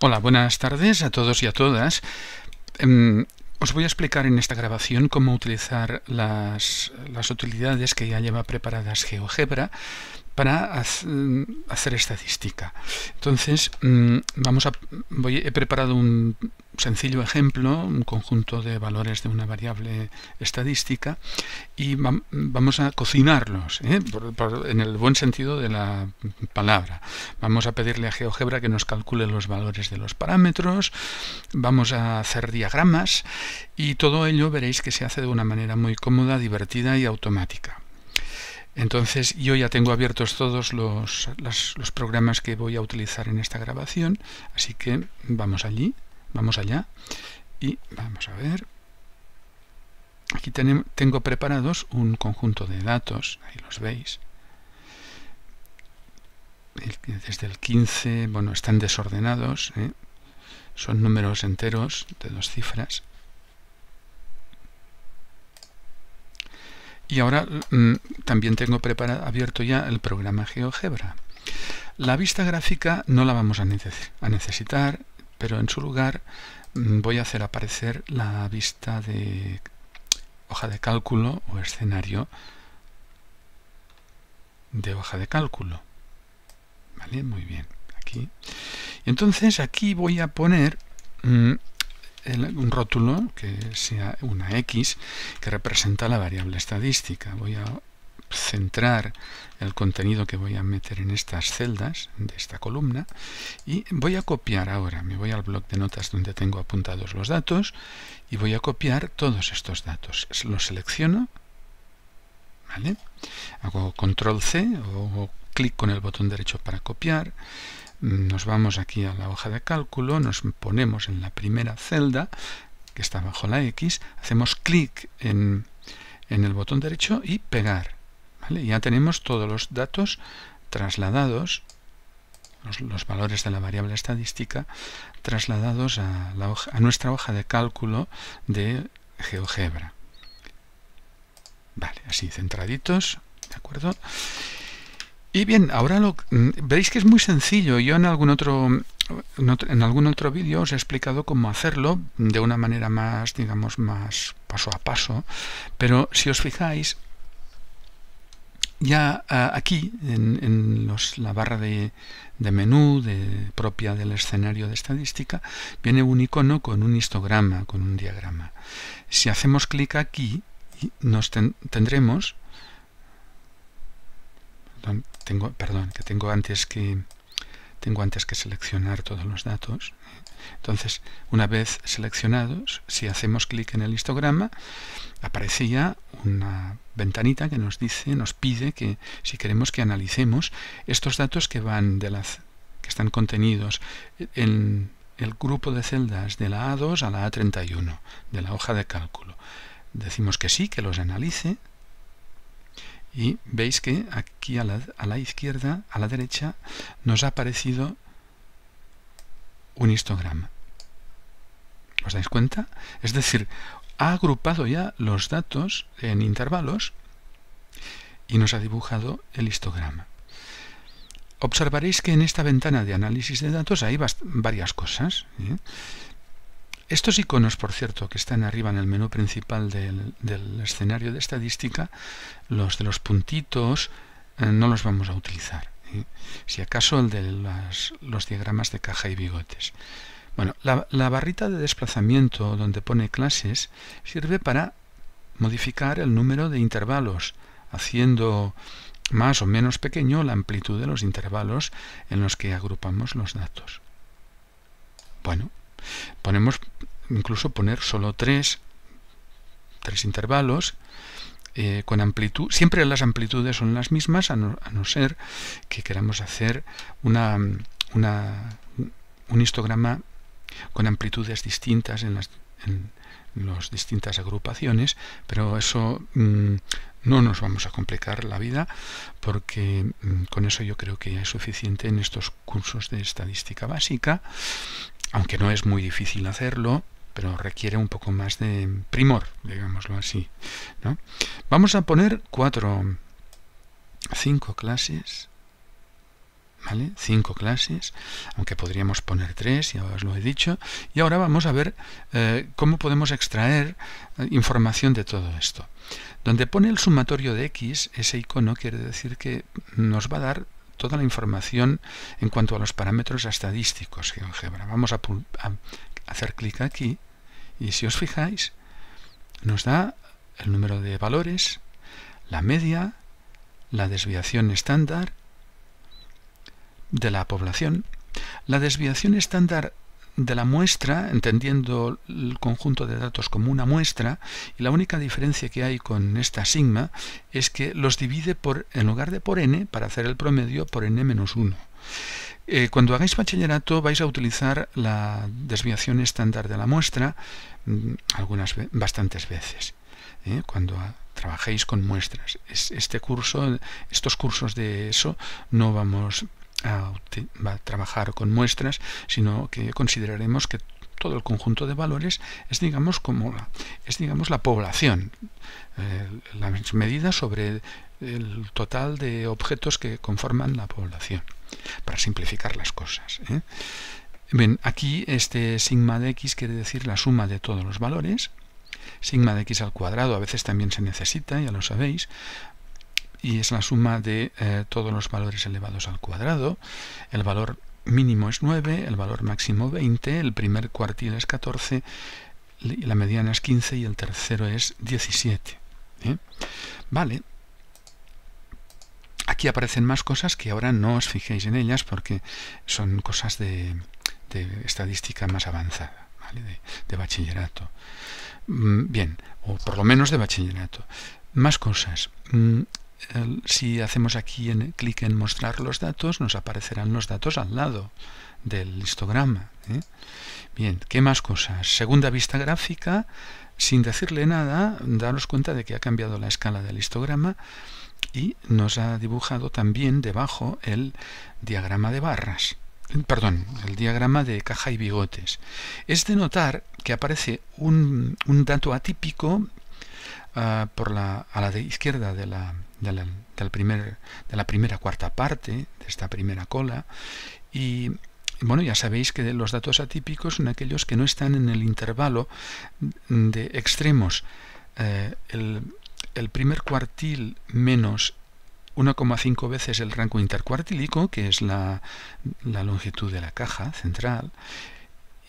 Hola, buenas tardes a todos y a todas. Em, os voy a explicar en esta grabación cómo utilizar las, las utilidades que ya lleva preparadas GeoGebra para mm, hacer estadística. Entonces, mm, vamos a, he preparado un sencillo ejemplo, un conjunto de valores de una variable estadística, y vamos a cocinarlos, ¿eh? en el buen sentido de la palabra. Vamos a pedirle a GeoGebra que nos calcule los valores de los parámetros, vamos a hacer diagramas, y todo ello veréis que se hace de una manera muy cómoda, divertida y automática. Entonces yo ya tengo abiertos todos los, programas que voy a utilizar en esta grabación, así que vamos allí, vamos allá y vamos a ver. Aquí tengo preparados un conjunto de datos, ahí los veis. Desde el 15, bueno, están desordenados, ¿eh? son números enteros de dos cifras. Y ahora mm, también tengo preparado, abierto ya el programa GeoGebra. La vista gráfica no la vamos a, necesitar, pero en su lugar mm, voy a hacer aparecer la vista de hoja de cálculo o escenario de hoja de cálculo. Muy bien. Aquí. Entonces aquí voy a poner mm, un rótulo que sea una X que representa la variable estadística. Voy a centrar el contenido que voy a meter en estas celdas de esta columna y voy a copiar ahora, me voy al bloc de notas donde tengo apuntados los datos y voy a copiar todos estos datos. Los selecciono, Hago control C o clic con el botón derecho para copiar, nos vamos aquí a la hoja de cálculo, nos ponemos en la primera celda, que está bajo la X, hacemos clic en, en el botón derecho y pegar. Ya tenemos todos los datos trasladados, los, valores de la variable estadística, trasladados a, la a nuestra hoja de cálculo de GeoGebra. Vale, así centraditos, ¿de acuerdo? Y bien, ahora lo, mm, veis que es muy sencillo. Yo en algún otro en algún otro vídeo os he explicado cómo hacerlo de una manera más, digamos, más paso a paso. Pero si os fijáis, ya aquí, en, la barra de, menú propia del escenario de estadística, viene un icono con un histograma, con un diagrama. Si hacemos clic aquí, nos tendremos tengo, perdón, que tengo antes que tengo antes que seleccionar todos los datos. Entonces, una vez seleccionados, si hacemos clic en el histograma, aparecía una ventanita que nos dice, nos pide que si queremos que analicemos estos datos que van de las que están contenidos en el grupo de celdas de la A2 a la A31 de la hoja de cálculo. Decimos que sí, que los analice, y veis que aquí a la, izquierda, a la derecha, nos ha aparecido un histograma. ¿Os dais cuenta? Es decir, ha agrupado ya los datos en intervalos y nos ha dibujado el histograma. Observaréis que en esta ventana de análisis de datos hay varias cosas. ¿eh? Estos iconos, por cierto, que están arriba en el menú principal del, escenario de estadística, los de los puntitos eh, no los vamos a utilizar. ¿eh? Si acaso el de los diagramas de caja y bigotes. Bueno, la, la barrita de desplazamiento donde pone clases sirve para modificar el número de intervalos, haciendo más o menos pequeño la amplitud de los intervalos en los que agrupamos los datos. Bueno, Ponemos incluso poner solo tres, tres intervalos eh, con amplitud. Siempre las amplitudes son las mismas, a no, ser que queramos hacer una, un histograma con amplitudes distintas en las, distintas agrupaciones, pero eso mm, no nos vamos a complicar la vida porque mm, con eso yo creo que es suficiente en estos cursos de estadística básica aunque no es muy difícil hacerlo, pero requiere un poco más de primor, digámoslo así. Vamos a poner cuatro, cinco clases, ¿vale? Cinco clases, aunque podríamos poner tres, ya os lo he dicho. Y ahora vamos a ver eh, cómo podemos extraer eh, información de todo esto. Donde pone el sumatorio de x, ese icono quiere decir que nos va a dar toda la información en cuanto a los parámetros estadísticos GeoGebra. Vamos a hacer clic aquí y si os fijáis nos da el número de valores, la media, la desviación estándar de la población. La desviación estándar de la muestra, entendiendo el conjunto de datos como una muestra, y la única diferencia que hay con esta sigma es que los divide por, en lugar de por n, para hacer el promedio, por n-1. Eh, cuando hagáis bachillerato vais a utilizar la desviación estándar de la muestra mm, algunas bastantes veces. ¿eh? Cuando trabajéis con muestras. este curso, estos cursos de eso no vamos a, a trabajar con muestras, sino que consideraremos que todo el conjunto de valores es digamos como la, es digamos la población eh, sobre el total de objetos que conforman la población para simplificar las cosas ¿eh? aquí este sigma de x quiere decir la suma de todos los valores sigma de x al cuadrado a veces también se necesita ya lo sabéis y es la suma de eh, todos los valores elevados al cuadrado. El valor mínimo es 9, el valor máximo 20, el primer cuartil es 14, la mediana es 15 y el tercero es 17. ¿eh? Vale. Aquí aparecen más cosas que ahora no os fijéis en ellas porque son cosas de, estadística más avanzada, de, de bachillerato. Mm, bien, o por lo menos de bachillerato. Más cosas. Mm, si hacemos aquí en, clic en mostrar los datos, nos aparecerán los datos al lado del histograma. ¿eh? Bien, ¿qué más cosas? Segunda vista gráfica, sin decirle nada, daros cuenta de que ha cambiado la escala del histograma y nos ha dibujado también debajo el diagrama de barras. Perdón, el diagrama de caja y bigotes. Es de notar que aparece un, dato atípico ah, a la izquierda de la, de la, primer, de la primera cuarta parte, de esta primera cola, y bueno, ya sabéis que los datos atípicos son aquellos que no están en el intervalo de extremos. Eh, el, primer cuartil menos 1,5 veces el rango intercuartílico, que es la, longitud de la caja central,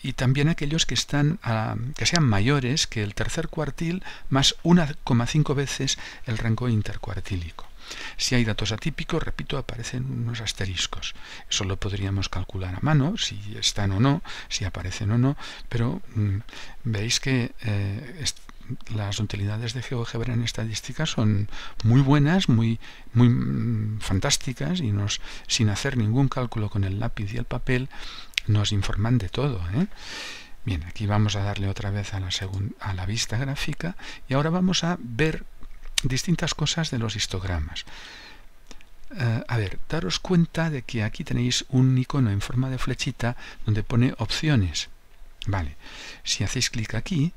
y también aquellos que, están ah, que sean mayores que el tercer cuartil más 1,5 veces el rango intercuartílico. Si hay datos atípicos, repito, aparecen unos asteriscos. Eso lo podríamos calcular a mano, si están o no, si aparecen o no, pero mm, veis que eh, las utilidades de GeoGebra en estadística son muy buenas, muy, muy mm, fantásticas y nos, sin hacer ningún cálculo con el lápiz y el papel, nos informan de todo. ¿eh? Bien, aquí vamos a darle otra vez a la, a la vista gráfica y ahora vamos a ver distintas cosas de los histogramas. Eh, a ver, daros cuenta de que aquí tenéis un icono en forma de flechita donde pone opciones. Vale, si hacéis clic aquí,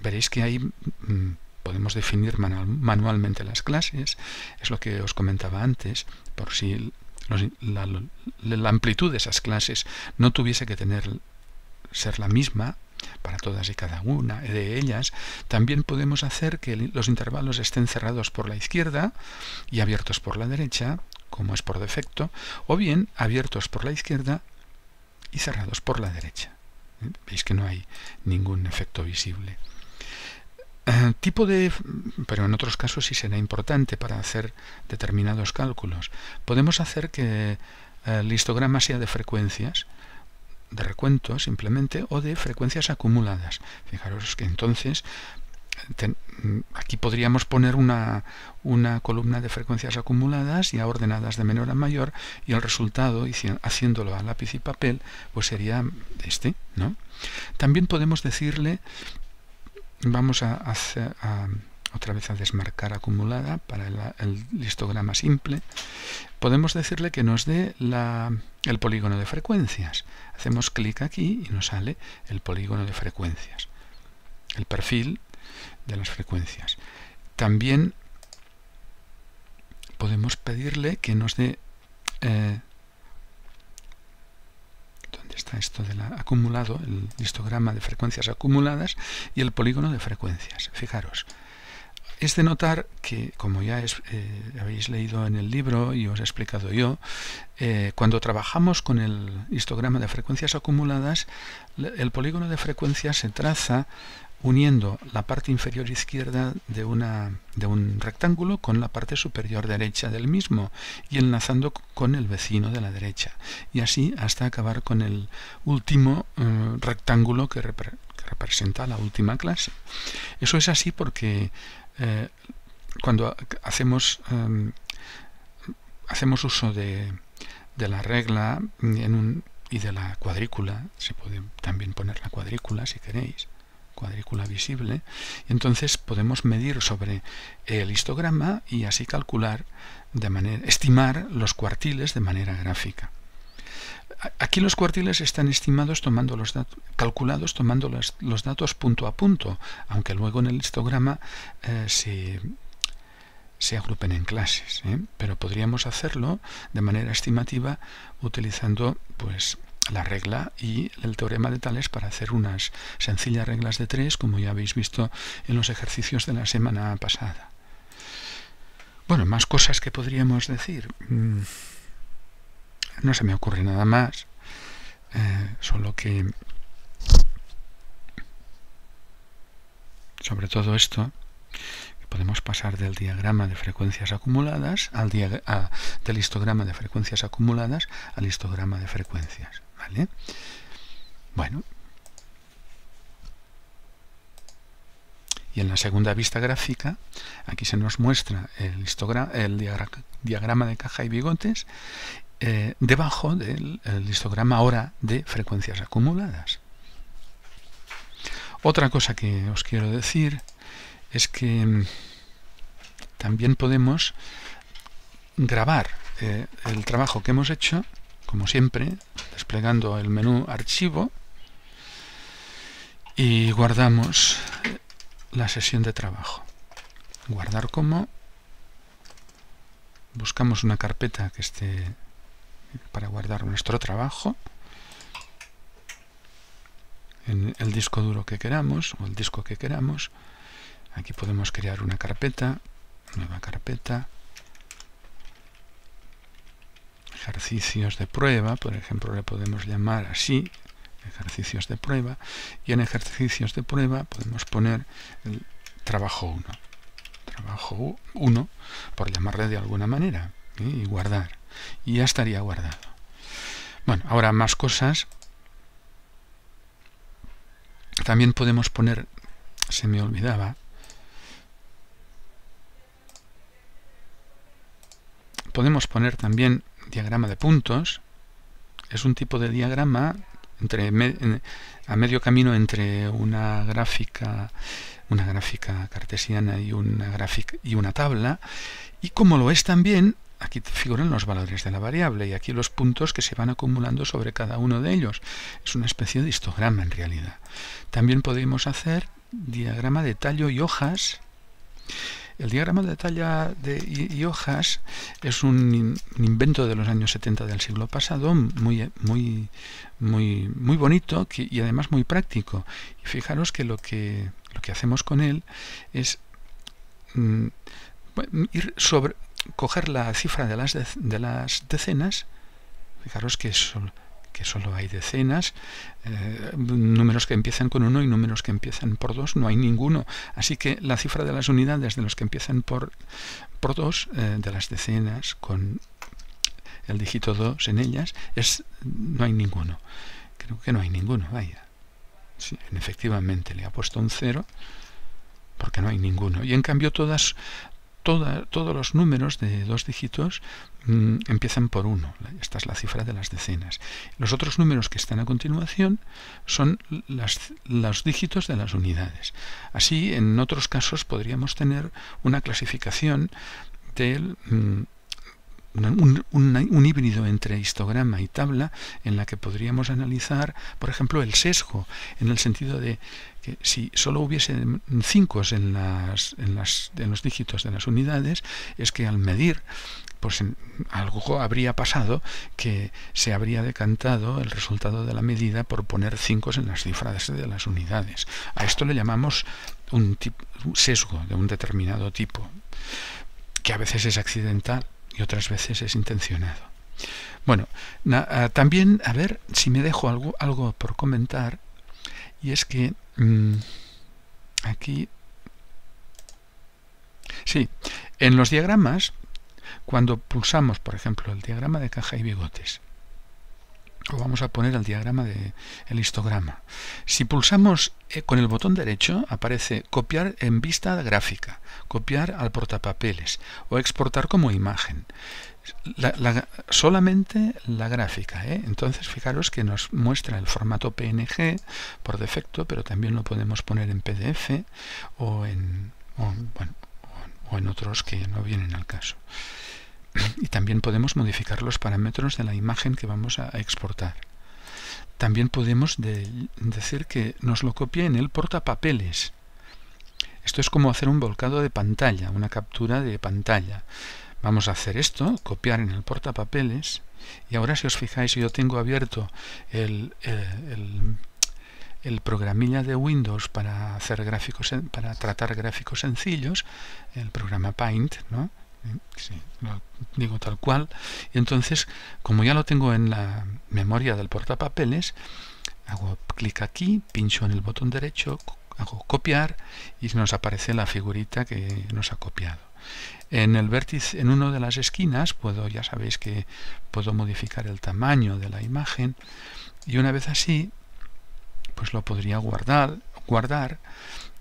veréis que ahí mm, podemos definir manualmente las clases, es lo que os comentaba antes, por si la, la, amplitud de esas clases no tuviese que tener ser la misma para todas y cada una de ellas, también podemos hacer que los intervalos estén cerrados por la izquierda y abiertos por la derecha, como es por defecto, o bien abiertos por la izquierda y cerrados por la derecha. ¿Eh? Veis que no hay ningún efecto visible. Eh, tipo de pero en otros casos sí será importante para hacer determinados cálculos podemos hacer que el eh, histograma sea de frecuencias de recuento simplemente o de frecuencias acumuladas fijaros que entonces aquí podríamos poner una, columna de frecuencias acumuladas ya ordenadas de menor a mayor y el resultado haciéndolo a lápiz y papel pues sería este ¿no? también podemos decirle Vamos a, hacer, otra vez a desmarcar acumulada para el, histograma simple. Podemos decirle que nos dé el polígono de frecuencias. Hacemos clic aquí y nos sale el polígono de frecuencias, el perfil de las frecuencias. También podemos pedirle que nos dé eh, está esto del acumulado, el histograma de frecuencias acumuladas y el polígono de frecuencias. Fijaros, es de notar que, como ya eh, habéis leído en el libro y os he explicado yo, eh, cuando trabajamos con el histograma de frecuencias acumuladas, el polígono de frecuencias se traza uniendo la parte inferior izquierda de, una, de un rectángulo con la parte superior derecha del mismo y enlazando con el vecino de la derecha y así hasta acabar con el último eh, rectángulo que, representa la última clase. Eso es así porque eh, cuando hacemos, eh, hacemos uso de, de la regla y de la cuadrícula, se puede también poner la cuadrícula si queréis, cuadrícula visible. y Entonces podemos medir sobre el histograma y así calcular, de manera, estimar los cuartiles de manera gráfica. Aquí los cuartiles están estimados tomando los datos, calculados tomando los, datos punto a punto, aunque luego en el histograma eh, se, agrupen en clases. ¿eh? Pero podríamos hacerlo de manera estimativa utilizando pues, la regla y el teorema de Tales para hacer unas sencillas reglas de tres, como ya habéis visto en los ejercicios de la semana pasada. Bueno, más cosas que podríamos decir. Mm, no se me ocurre nada más, eh, solo que sobre todo esto, podemos pasar del diagrama de frecuencias acumuladas al a, del histograma de frecuencias acumuladas al histograma de frecuencias. ¿eh? Bueno. Y en la segunda vista gráfica, aquí se nos muestra el, diagrama de caja y bigotes eh, debajo del histograma hora de frecuencias acumuladas. Otra cosa que os quiero decir es que mm, también podemos grabar eh, el trabajo que hemos hecho como siempre, desplegando el menú Archivo y guardamos la sesión de trabajo. Guardar como. Buscamos una carpeta que esté para guardar nuestro trabajo en el disco duro que queramos o el disco que queramos. Aquí podemos crear una carpeta, nueva carpeta, ejercicios de prueba, por ejemplo le podemos llamar así, ejercicios de prueba, y en ejercicios de prueba podemos poner el trabajo 1, trabajo 1, por llamarle de alguna manera, ¿eh? y guardar, y ya estaría guardado. Bueno, ahora más cosas. También podemos poner, se me olvidaba, podemos poner también diagrama de puntos es un tipo de diagrama a medio camino entre una gráfica una gráfica cartesiana y una y una tabla y como lo es también aquí figuran los valores de la variable y aquí los puntos que se van acumulando sobre cada uno de ellos es una especie de histograma en realidad también podemos hacer diagrama de tallo y hojas el diagrama de talla de y, hojas es un, invento de los años 70 del siglo pasado, muy, muy, muy, muy bonito y además muy práctico. Y fijaros que lo que, lo que hacemos con él es mm, ir sobre, coger la cifra de las, las decenas, fijaros que son que solo hay decenas, eh, números que empiezan con 1 y números que empiezan por 2, no hay ninguno. Así que la cifra de las unidades de los que empiezan por 2, eh, de las decenas con el dígito 2 en ellas, es no hay ninguno. Creo que no hay ninguno, vaya. efectivamente, le ha puesto un 0 porque no hay ninguno. Y en cambio todas, todos los números de dos dígitos mm, empiezan por uno. Esta es la cifra de las decenas. Los otros números que están a continuación son los dígitos de las unidades. Así, en otros casos podríamos tener una clasificación del... Mm, un, híbrido entre histograma y tabla en la que podríamos analizar, por ejemplo, el sesgo, en el sentido de que si solo hubiese cinco en, las, en, las, los dígitos de las unidades, es que al medir pues algo habría pasado que se habría decantado el resultado de la medida por poner 5 en las cifras de las unidades. A esto le llamamos un, un sesgo de un determinado tipo, que a veces es accidental, y otras veces es intencionado. Bueno, ah, también, a ver si me dejo algo, algo por comentar, y es que mm, aquí, sí, en los diagramas, cuando pulsamos, por ejemplo, el diagrama de caja y bigotes, lo vamos a poner al diagrama del el histograma. Si pulsamos eh, con el botón derecho aparece copiar en vista gráfica, copiar al portapapeles o exportar como imagen. solamente la gráfica. ¿eh? Entonces fijaros que nos muestra el formato PNG por defecto, pero también lo podemos poner en PDF o en otros que no vienen al caso y también podemos modificar los parámetros de la imagen que vamos a exportar. También podemos decir que nos lo copie en el portapapeles. Esto es como hacer un volcado de pantalla, una captura de pantalla. Vamos a hacer esto, copiar en el portapapeles. Y ahora si os fijáis, yo tengo abierto el, el, el programilla de Windows para, hacer gráficos, para tratar gráficos sencillos, el programa Paint, ¿no? lo digo tal cual. Entonces, como ya lo tengo en la memoria del portapapeles, hago clic aquí, pincho en el botón derecho, hago copiar y nos aparece la figurita que nos ha copiado. En el vértice, en una de las esquinas, puedo, ya sabéis que puedo modificar el tamaño de la imagen y una vez así, pues lo podría guardar, guardar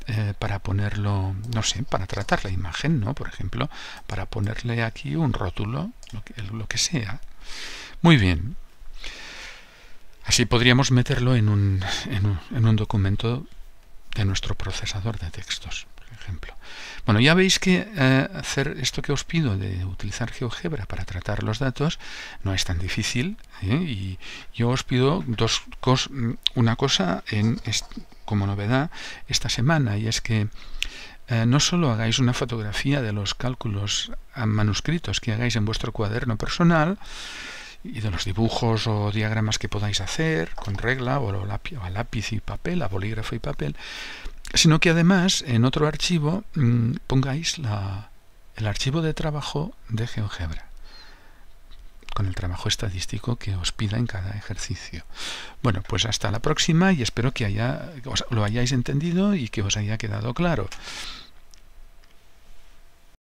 eh, para ponerlo, no sé, para tratar la imagen, ¿no? Por ejemplo, para ponerle aquí un rótulo, lo que, sea. Muy bien. Así podríamos meterlo en un, documento de nuestro procesador de textos, por ejemplo. Bueno, ya veis que eh, hacer esto que os pido de utilizar GeoGebra para tratar los datos no es tan difícil. ¿eh? Y yo os pido dos una cosa en, como novedad esta semana y es que eh, no solo hagáis una fotografía de los cálculos eh, manuscritos que hagáis en vuestro cuaderno personal y de los dibujos o diagramas que podáis hacer con regla o lápiz y papel, a bolígrafo y papel, sino que además en otro archivo mm, pongáis la, el archivo de trabajo de GeoGebra con el trabajo estadístico que os pida en cada ejercicio. Bueno, pues hasta la próxima y espero que haya, lo hayáis entendido y que os haya quedado claro.